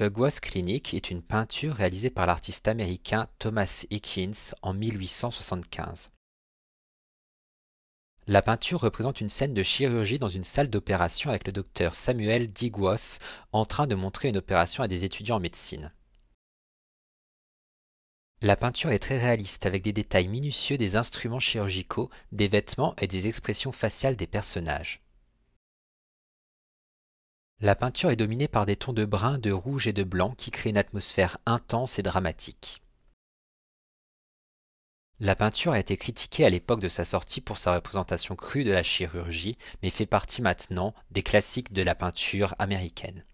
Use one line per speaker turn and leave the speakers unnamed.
The Clinic est une peinture réalisée par l'artiste américain Thomas Hickins en 1875. La peinture représente une scène de chirurgie dans une salle d'opération avec le docteur Samuel Diguas en train de montrer une opération à des étudiants en médecine. La peinture est très réaliste avec des détails minutieux des instruments chirurgicaux, des vêtements et des expressions faciales des personnages. La peinture est dominée par des tons de brun, de rouge et de blanc qui créent une atmosphère intense et dramatique. La peinture a été critiquée à l'époque de sa sortie pour sa représentation crue de la chirurgie, mais fait partie maintenant des classiques de la peinture américaine.